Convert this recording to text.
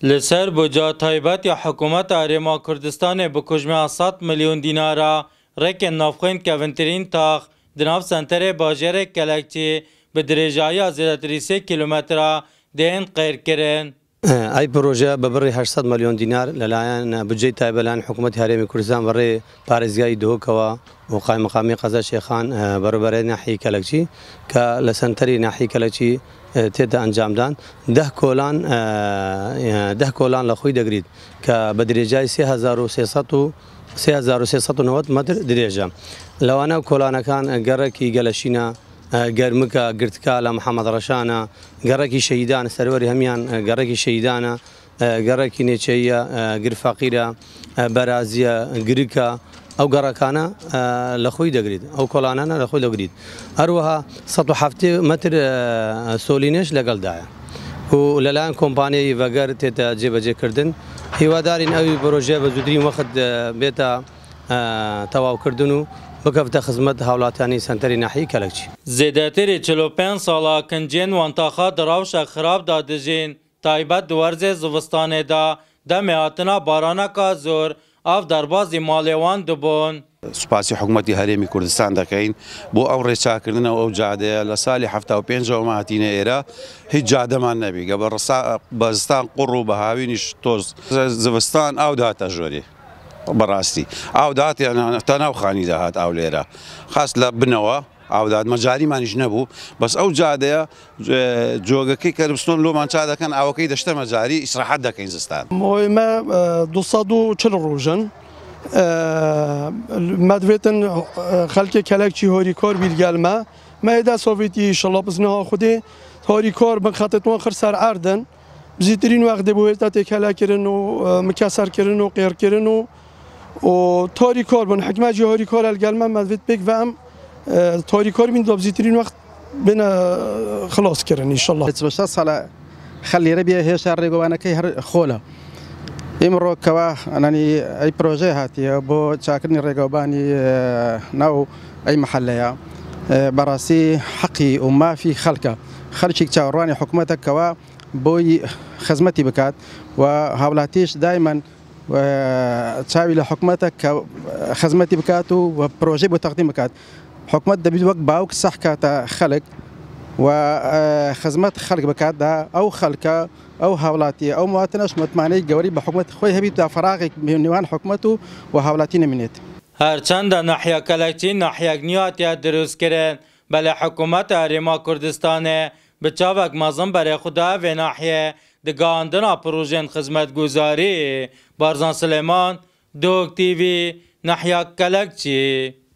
Li ser boca taybet ya hikûmeta Herêma Kurdistanê bi kujmeya sat milyon dînara rekên navxwên kevintirîn tax di nav senterê bajarê Kelekçî bi dirêjayiya zêdetirî sê kilometra deyên qeyr kirin. ئەی پرۆژە بە بڕی 800 ملیۆن دینار لەلایەن بجێ تایبەلان حکوومەتتی هەرێمی کوردستان بەڕێ پارێزگای دۆکەوە وقای مقامی قەزە شێخان بەرەبەرێ ناحی کەلەکچی کە لە سنتەری ناحی کەلەچی تێدا ئەنجامدان ده کۆلان ده کۆلان لە خۆی دەگریت کە بە درێژای 1300 1390 متر درێژە لەوانە کۆلانەکان گەڕێکی گەلەشینە گەرمکە گرتکە لە محەممەد ڕەشانە گەڕێکی شەیددان سەروەری هەمان گەڕێکی شەیددانە گەڕێکی نێچەیە گرفاقیرە بەرازیە گرکە ئەو گەڕەکانە لە خۆی دەگریت ئەو کۆلانانە لە خۆی دەگریت هەروەها 1970 متر سۆلینێش لەگەڵدایە و لەلایەن کۆمپانیایی بەگەر تێتە جێبەجێکردن هیوادارین ئەوی بۆژێ بە زودرین وەخت بێتە تەواوکردن و Hukavda xizmet havlatani senteri nahiyi kelek çi. Zêdetirê çilopên sala kincên wantaxa di rewşa xirab da dijîn, taybet di werzê zivistanê da demê hatina baraneka zor, av derbazî malê wan dibon. سوپاسی حکوومەتتی هەرێمی کوردستان دەکەین بۆ ئەو ڕێچاکردن ئەو جادەیە لە سالی ه5 ماتینە ئێرە هیچ جادەمان نەبی گە بەستان قڕ و بەهاوینی تۆز زوستان ئاو داتە ژۆری. بەڕاستی ئاودات تا ناو خانی داهات ئاو لێرە خاص لە بنەوە ئاوداد مەجاریمانیش نەبوو بەس ئەو جادەیە جۆگەکەی کەرمستۆن لۆمان چا دەکەن ئاوەکەی دەشتە مەجاری ئیسراحات دەکەین زستان مهمە 240 ڕۆژن مەدوێتن خەلکی کەلەکچی هۆری کۆر بیرگەلمە مەدا سۆڤێتی شڵەپزنەوە خودێ هۆری کۆر بن خەتتوان خرسەر ئاردن بزیترین وەخت دەبوێت تا تێکەلاکردن و مکاسارکردن و قێڕکردن و و تاری کار تۆری کۆر بوون کار جیهۆری کۆرە گەلمە مەوێت پێک بەم تۆری کۆر بین دۆبزیترین وەخت بنە خلۆسکردن نیشله ساڵە خەلێرە بێ هێشتا ڕێگەوانەکەی هەر خۆلە. انانی ای پروژه هاتی بو هاتیە بۆ چاکردنی نو اه، ای محله محلەیە اه، براسی حقی و ما مافی خەڵکە خەرکی چاوەڕوانی حکوومەتە کەوا بوی خزمتی بکات و هاوڵاتیش دایمان وتساوي لحكومتك خدمتي بكاتو وبروجي بتقديم بكات حكومت دبي وقت باوك صح كاتا خلق وخدمات خلق بكات دا او خلقة او هاولاتي او مواطنش مطمئنه جوري بحكومت خوي هبي فراغك من نوان حكومته وهاولاتي نمنيت هرچند ناحیه کلکچی ناحیه گنیاتی دروز کرد بله حکومت ریما کردستان به چاوک مازم برای خدا و ناحیه دیگه اندنا پروژین خدمت گذاری بارزان سلیمان دوک تیوی نحیه کلکچی